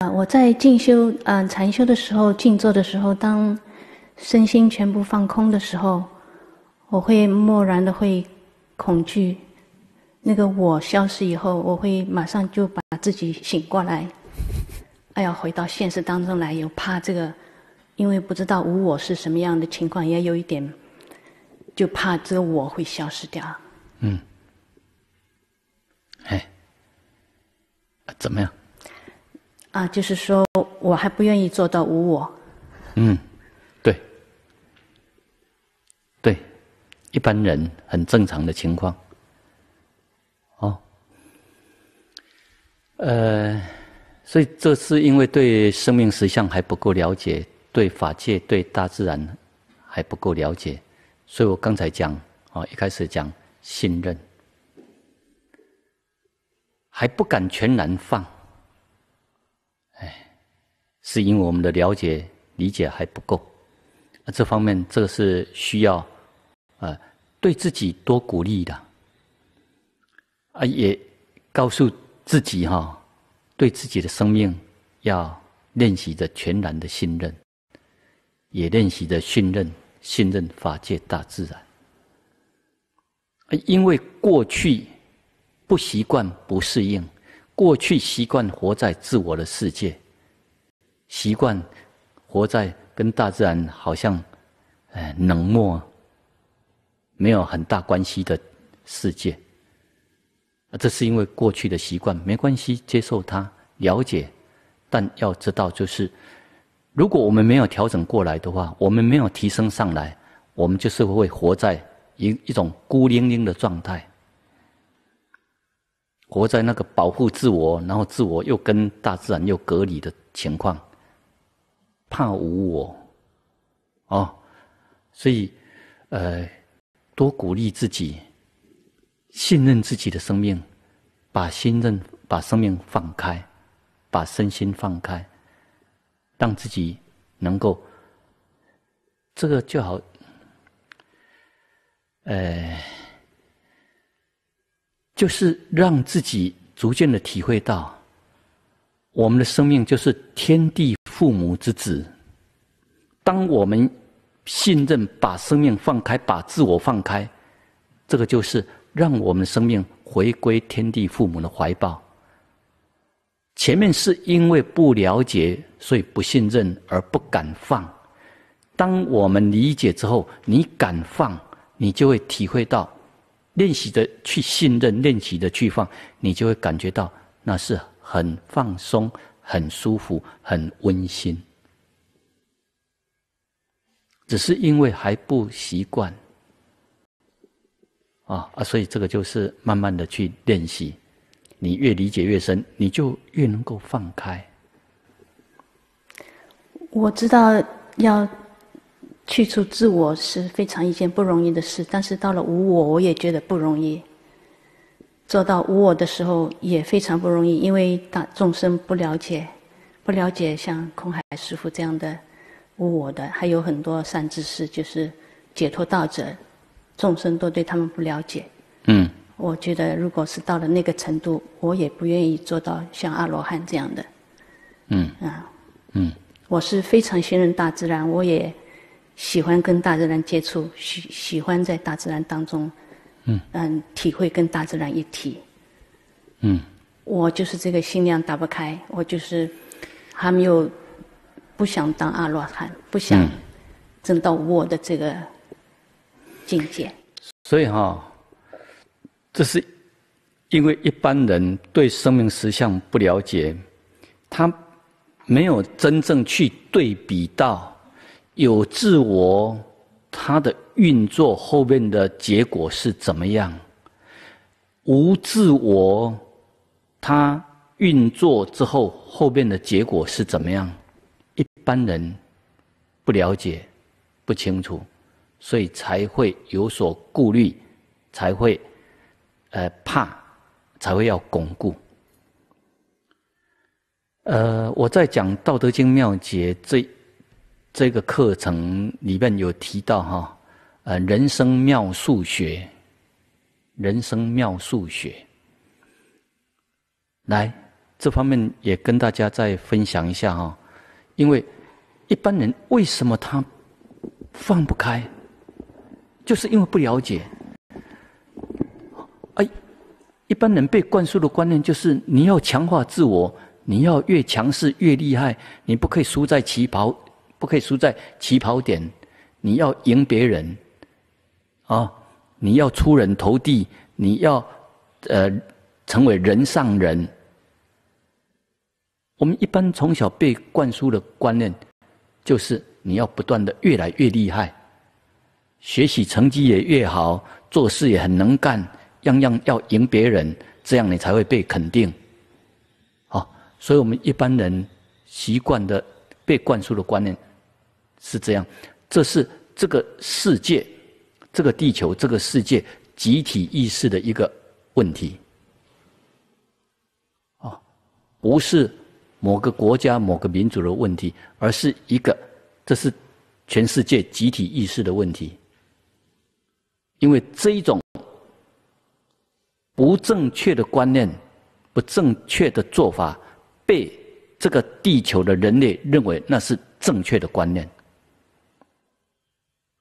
啊，我在静修，嗯，禅修的时候，静坐的时候，当身心全部放空的时候，我会默然的会恐惧，那个我消失以后，我会马上就把自己醒过来，哎呀，回到现实当中来，有怕这个，因为不知道无我是什么样的情况，也有一点，就怕这个我会消失掉。嗯，哎，怎么样？啊，就是说我还不愿意做到无我。嗯，对，对，一般人很正常的情况。哦，呃，所以这是因为对生命实相还不够了解，对法界、对大自然还不够了解，所以我刚才讲啊，一开始讲信任，还不敢全然放。是因为我们的了解、理解还不够，啊，这方面这个是需要，呃，对自己多鼓励的，啊，也告诉自己哈，对自己的生命要练习着全然的信任，也练习着信任、信任法界大自然，啊，因为过去不习惯、不适应，过去习惯活在自我的世界。习惯活在跟大自然好像，呃，冷漠，没有很大关系的世界。这是因为过去的习惯没关系，接受它，了解。但要知道，就是如果我们没有调整过来的话，我们没有提升上来，我们就是会活在一一种孤零零的状态，活在那个保护自我，然后自我又跟大自然又隔离的情况。怕无我，哦，所以，呃，多鼓励自己，信任自己的生命，把信任、把生命放开，把身心放开，让自己能够，这个就好，呃，就是让自己逐渐的体会到，我们的生命就是天地。父母之子，当我们信任，把生命放开，把自我放开，这个就是让我们生命回归天地父母的怀抱。前面是因为不了解，所以不信任而不敢放。当我们理解之后，你敢放，你就会体会到，练习的去信任，练习的去放，你就会感觉到那是很放松。很舒服，很温馨，只是因为还不习惯啊啊，所以这个就是慢慢的去练习，你越理解越深，你就越能够放开。我知道要去除自我是非常一件不容易的事，但是到了无我，我也觉得不容易。做到无我的时候也非常不容易，因为大众生不了解，不了解像空海师傅这样的无我的，还有很多善知识就是解脱道者，众生都对他们不了解。嗯。我觉得如果是到了那个程度，我也不愿意做到像阿罗汉这样的。嗯。啊。嗯。我是非常信任大自然，我也喜欢跟大自然接触，喜喜欢在大自然当中。嗯嗯，体会跟大自然一体。嗯，我就是这个心量打不开，我就是还没有不想当阿罗汉，不想证到我的这个境界。所以哈，这是因为一般人对生命实相不了解，他没有真正去对比到有自我他的。运作后面的结果是怎么样？无自我，它运作之后后面的结果是怎么样？一般人不了解、不清楚，所以才会有所顾虑，才会呃怕，才会要巩固。呃，我在讲《道德经》妙解这这个课程里面有提到哈。呃，人生妙数学，人生妙数学，来这方面也跟大家再分享一下哈，因为一般人为什么他放不开，就是因为不了解。哎，一般人被灌输的观念就是你要强化自我，你要越强势越厉害，你不可以输在起跑，不可以输在起跑点，你要赢别人。啊，你要出人头地，你要，呃，成为人上人。我们一般从小被灌输的观念，就是你要不断的越来越厉害，学习成绩也越好，做事也很能干，样样要赢别人，这样你才会被肯定。哦，所以我们一般人习惯的被灌输的观念是这样，这是这个世界。这个地球、这个世界集体意识的一个问题，啊，不是某个国家、某个民族的问题，而是一个，这是全世界集体意识的问题。因为这一种不正确的观念、不正确的做法，被这个地球的人类认为那是正确的观念。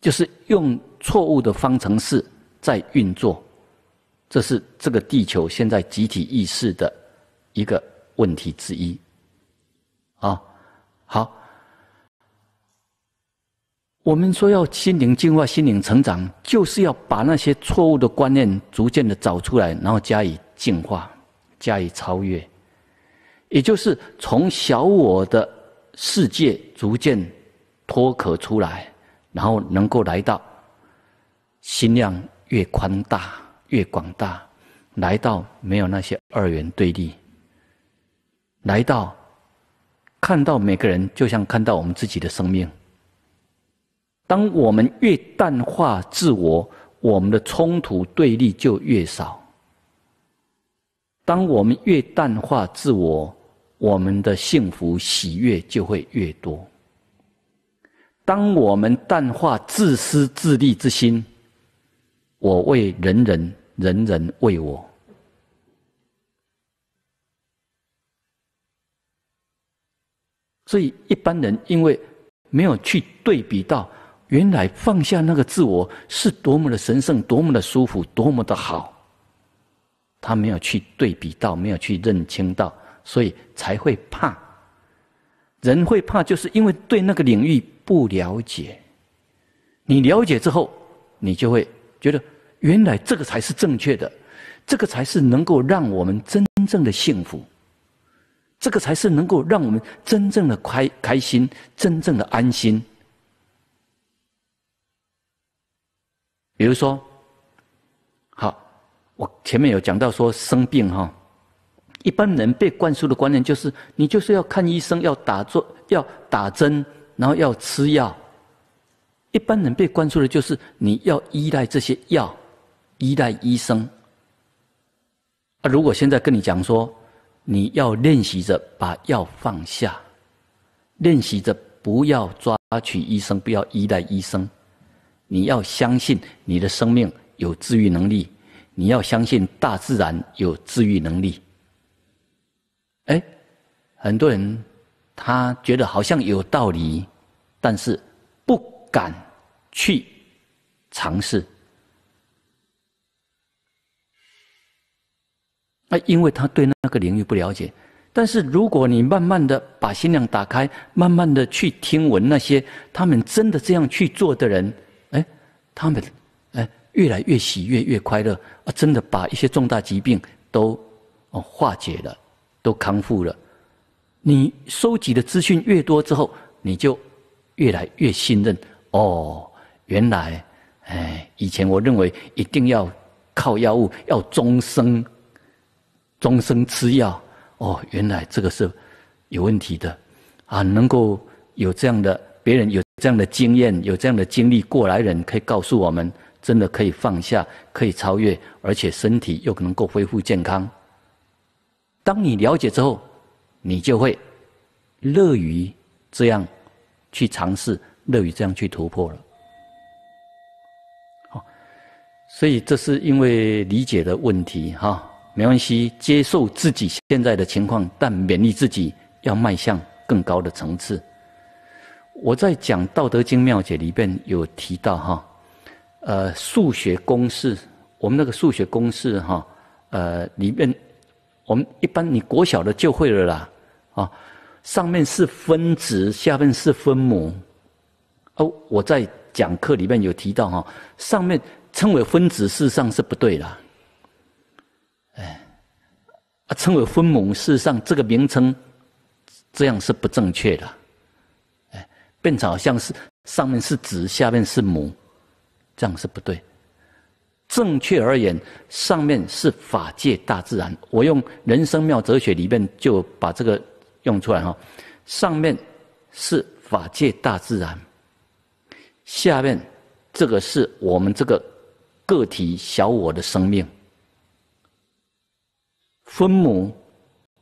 就是用错误的方程式在运作，这是这个地球现在集体意识的一个问题之一。啊，好，我们说要心灵净化、心灵成长，就是要把那些错误的观念逐渐的找出来，然后加以净化、加以超越，也就是从小我的世界逐渐脱壳出来。然后能够来到，心量越宽大、越广大，来到没有那些二元对立，来到看到每个人就像看到我们自己的生命。当我们越淡化自我，我们的冲突对立就越少；当我们越淡化自我，我们的幸福喜悦就会越多。当我们淡化自私自利之心，我为人人，人人为我。所以一般人因为没有去对比到，原来放下那个自我是多么的神圣、多么的舒服、多么的好，他没有去对比到，没有去认清到，所以才会怕。人会怕，就是因为对那个领域。不了解，你了解之后，你就会觉得原来这个才是正确的，这个才是能够让我们真正的幸福，这个才是能够让我们真正的开开心，真正的安心。比如说，好，我前面有讲到说生病哈，一般人被灌输的观念就是你就是要看医生，要打坐、要打针。然后要吃药，一般人被关注的就是你要依赖这些药，依赖医生。啊，如果现在跟你讲说，你要练习着把药放下，练习着不要抓取医生，不要依赖医生，你要相信你的生命有治愈能力，你要相信大自然有治愈能力。哎，很多人他觉得好像有道理。但是不敢去尝试，那因为他对那那个领域不了解。但是如果你慢慢的把心量打开，慢慢的去听闻那些他们真的这样去做的人，哎，他们哎越来越喜悦，越快乐啊！真的把一些重大疾病都哦化解了，都康复了。你收集的资讯越多之后，你就。越来越信任哦，原来，哎，以前我认为一定要靠药物，要终生终生吃药。哦，原来这个是有问题的，啊，能够有这样的别人有这样的经验，有这样的经历，过来人可以告诉我们，真的可以放下，可以超越，而且身体又能够恢复健康。当你了解之后，你就会乐于这样。去尝试，乐于这样去突破了。好，所以这是因为理解的问题哈，没关系，接受自己现在的情况，但勉励自己要迈向更高的层次。我在讲《道德经妙解》里面有提到哈，呃，数学公式，我们那个数学公式哈，呃，里面，我们一般你国小的就会了啦，啊。上面是分子，下面是分母。哦，我在讲课里面有提到哈，上面称为分子，事实上是不对的。哎，啊，称为分母，事实上这个名称这样是不正确的。哎，变成好像是上面是子，下面是母，这样是不对。正确而言，上面是法界大自然。我用人生妙哲学里面就把这个。用出来哈，上面是法界大自然，下面这个是我们这个个体小我的生命。分母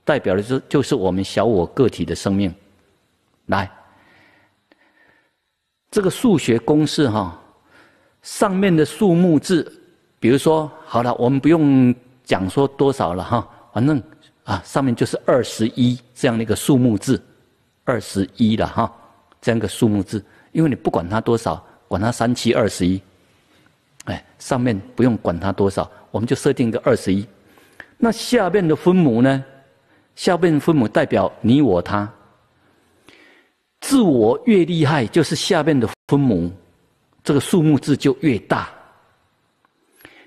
代表的就就是我们小我个体的生命。来，这个数学公式哈，上面的数目字，比如说好了，我们不用讲说多少了哈，反正。啊，上面就是二十一这样的一个数目字，二十一了哈，这样一个数目字。因为你不管它多少，管它三七二十一，哎，上面不用管它多少，我们就设定一个二十一。那下面的分母呢？下面分母代表你我他，自我越厉害，就是下面的分母，这个数目字就越大。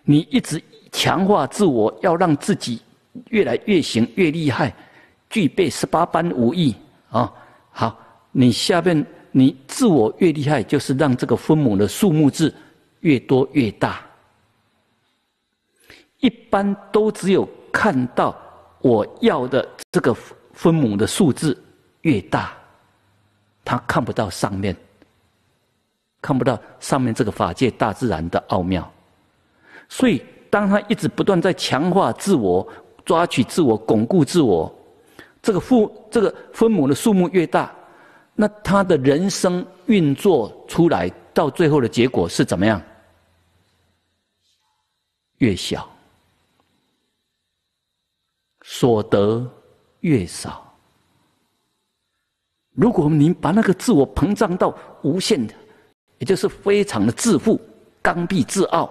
你一直强化自我，要让自己。越来越行越厉害，具备十八般武艺啊！好，你下面你自我越厉害，就是让这个分母的数目字越多越大。一般都只有看到我要的这个分母的数字越大，他看不到上面，看不到上面这个法界大自然的奥妙。所以，当他一直不断在强化自我。抓取自我，巩固自我，这个父这个分母的数目越大，那他的人生运作出来到最后的结果是怎么样？越小，所得越少。如果您把那个自我膨胀到无限的，也就是非常的自负、刚愎自傲，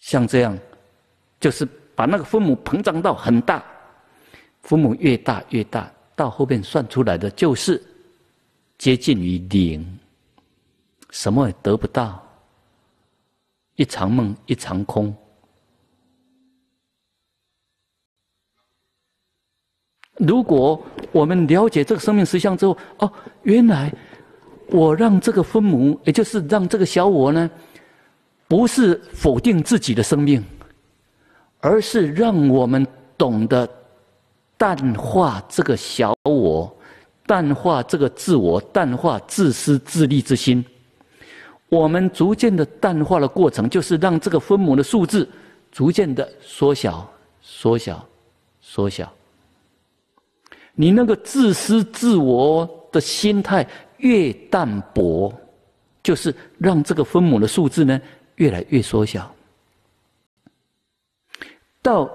像这样。就是把那个分母膨胀到很大，分母越大越大，到后边算出来的就是接近于零，什么也得不到，一场梦，一场空。如果我们了解这个生命实相之后，哦，原来我让这个分母，也就是让这个小我呢，不是否定自己的生命。而是让我们懂得淡化这个小我，淡化这个自我，淡化自私自利之心。我们逐渐的淡化的过程，就是让这个分母的数字逐渐的缩小、缩小、缩小。你那个自私自我的心态越淡薄，就是让这个分母的数字呢越来越缩小。到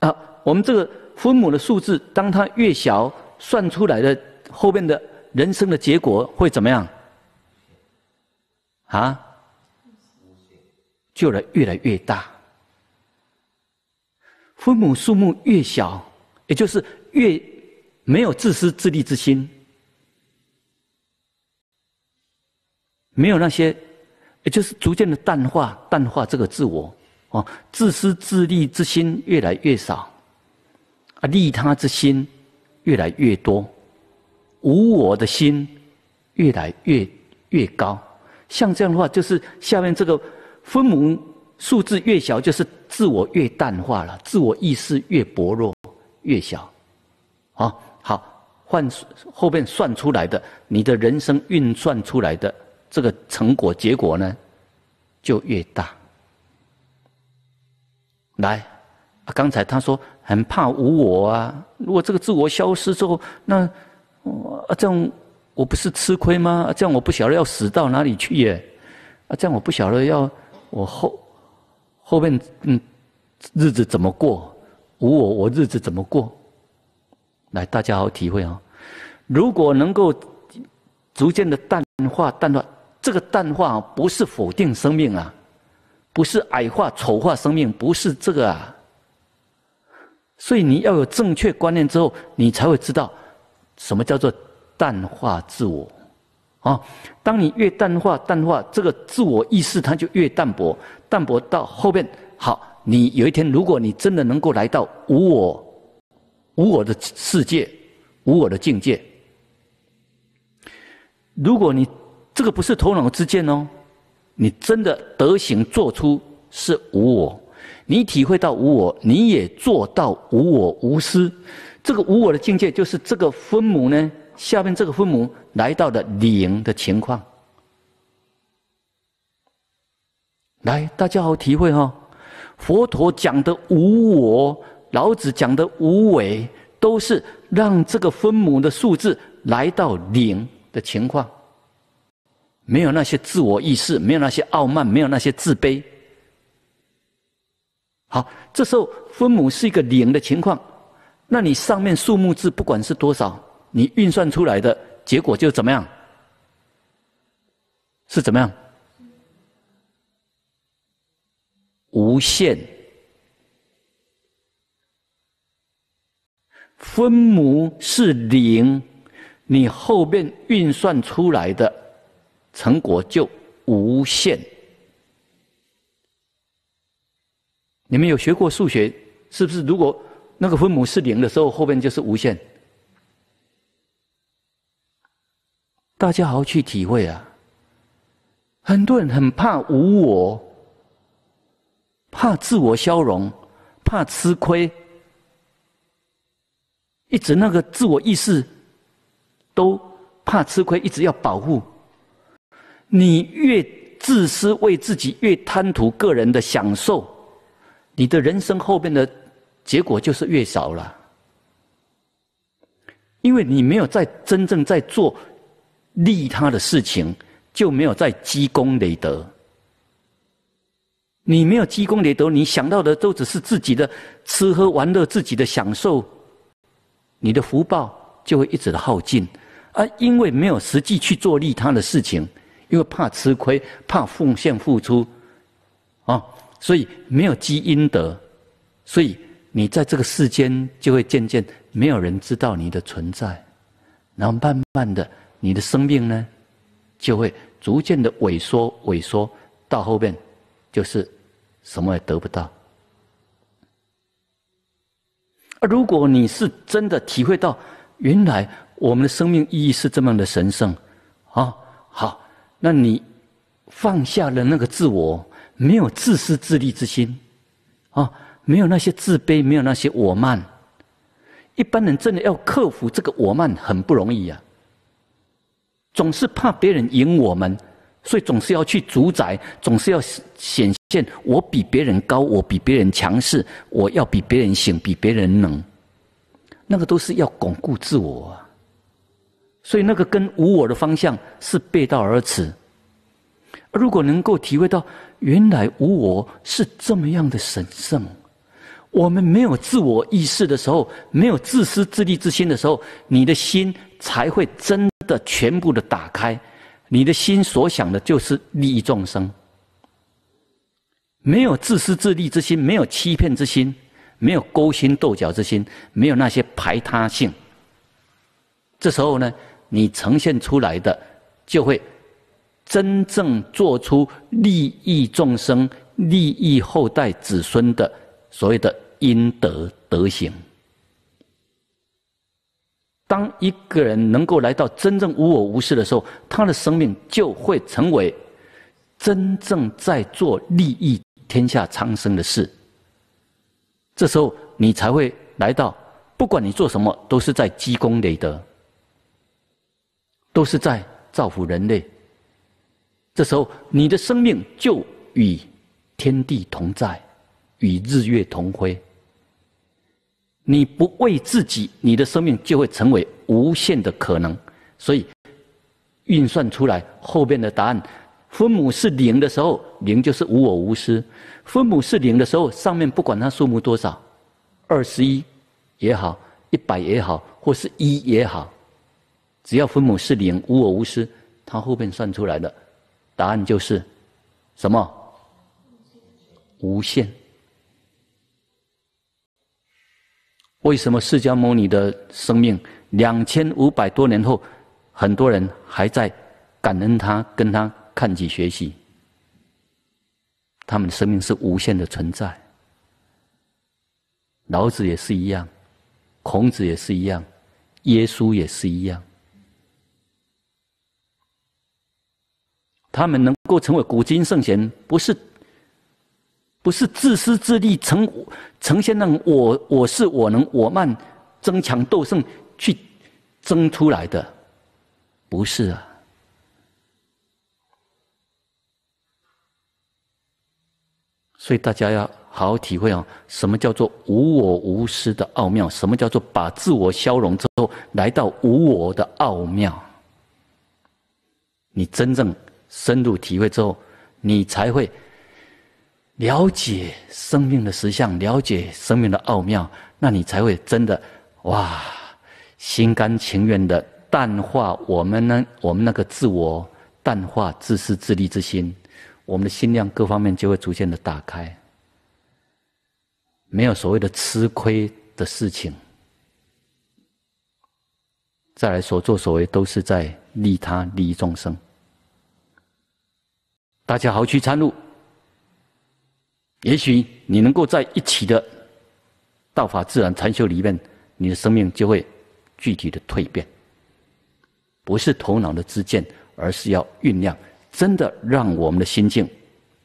啊，我们这个分母的数字，当它越小，算出来的后边的人生的结果会怎么样？啊？就来越来越大。分母数目越小，也就是越没有自私自利之心，没有那些，也就是逐渐的淡化淡化这个自我。哦，自私自利之心越来越少，啊，利他之心越来越多，无我的心越来越越高。像这样的话，就是下面这个分母数字越小，就是自我越淡化了，自我意识越薄弱越小。啊，好，换后边算出来的，你的人生运算出来的这个成果结果呢，就越大。来，刚才他说很怕无我啊。如果这个自我消失之后，那啊这样我不是吃亏吗？这样我不晓得要死到哪里去耶。啊这样我不晓得要我后后面嗯日子怎么过？无我我日子怎么过？来，大家好体会啊。如果能够逐渐的淡化、淡化，这个淡化不是否定生命啊？不是矮化、丑化生命，不是这个啊。所以你要有正确观念之后，你才会知道什么叫做淡化自我啊。当你越淡化、淡化这个自我意识，它就越淡薄、淡薄到后面。好，你有一天，如果你真的能够来到无我、无我的世界、无我的境界，如果你这个不是头脑之见哦。你真的德行做出是无我，你体会到无我，你也做到无我无私。这个无我的境界，就是这个分母呢，下面这个分母来到了零的情况。来，大家好，体会哈。佛陀讲的无我，老子讲的无为，都是让这个分母的数字来到零的情况。没有那些自我意识，没有那些傲慢，没有那些自卑。好，这时候分母是一个零的情况，那你上面数目字不管是多少，你运算出来的结果就怎么样？是怎么样？无限。分母是零，你后面运算出来的。成果就无限。你们有学过数学？是不是？如果那个分母是零的时候，后边就是无限。大家好好去体会啊。很多人很怕无我，怕自我消融，怕吃亏，一直那个自我意识都怕吃亏，一直要保护。你越自私，为自己越贪图个人的享受，你的人生后边的结果就是越少了，因为你没有在真正在做利他的事情，就没有在积功累德。你没有积功累德，你想到的都只是自己的吃喝玩乐、自己的享受，你的福报就会一直的耗尽，而因为没有实际去做利他的事情。因为怕吃亏，怕奉献付出，啊，所以没有积阴德，所以你在这个世间就会渐渐没有人知道你的存在，然后慢慢的，你的生命呢，就会逐渐的萎缩，萎缩到后面，就是什么也得不到。而如果你是真的体会到，原来我们的生命意义是这么的神圣，啊，好。那你放下了那个自我，没有自私自利之心，啊，没有那些自卑，没有那些我慢。一般人真的要克服这个我慢很不容易呀。总是怕别人赢我们，所以总是要去主宰，总是要显现我比别人高，我比别人强势，我要比别人行，比别人能。那个都是要巩固自我啊。所以，那个跟无我的方向是背道而驰。而如果能够体会到，原来无我是这么样的神圣，我们没有自我意识的时候，没有自私自利之心的时候，你的心才会真的全部的打开。你的心所想的就是利益众生，没有自私自利之心，没有欺骗之心，没有勾心斗角之心，没有那些排他性。这时候呢？你呈现出来的，就会真正做出利益众生、利益后代子孙的所谓的阴德德行。当一个人能够来到真正无我无事的时候，他的生命就会成为真正在做利益天下苍生的事。这时候，你才会来到，不管你做什么，都是在积功累德。都是在造福人类。这时候，你的生命就与天地同在，与日月同辉。你不为自己，你的生命就会成为无限的可能。所以，运算出来后边的答案，分母是零的时候，零就是无我无私；分母是零的时候，上面不管它数目多少，二十一也好，一百也好，或是一也好。只要分母是零，无我无私，它后边算出来的答案就是什么？无限。为什么释迦牟尼的生命两千五百多年后，很多人还在感恩他，跟他看起学习？他们的生命是无限的存在。老子也是一样，孔子也是一样，耶稣也是一样。他们能够成为古今圣贤，不是不是自私自利、呈呈现那我我是我能我慢争强斗胜去争出来的，不是啊。所以大家要好好体会啊，什么叫做无我无私的奥妙？什么叫做把自我消融之后，来到无我的奥妙？你真正。深入体会之后，你才会了解生命的实相，了解生命的奥妙。那你才会真的，哇，心甘情愿的淡化我们呢，我们那个自我，淡化自私自利之心，我们的心量各方面就会逐渐的打开。没有所谓的吃亏的事情，再来所作所为都是在利他、利益众生。大家好，去参悟。也许你能够在一起的道法自然禅修里面，你的生命就会具体的蜕变，不是头脑的自见，而是要酝酿，真的让我们的心境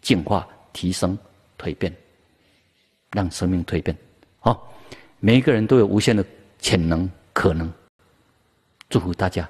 净化、提升、蜕变，让生命蜕变。好，每一个人都有无限的潜能可能。祝福大家。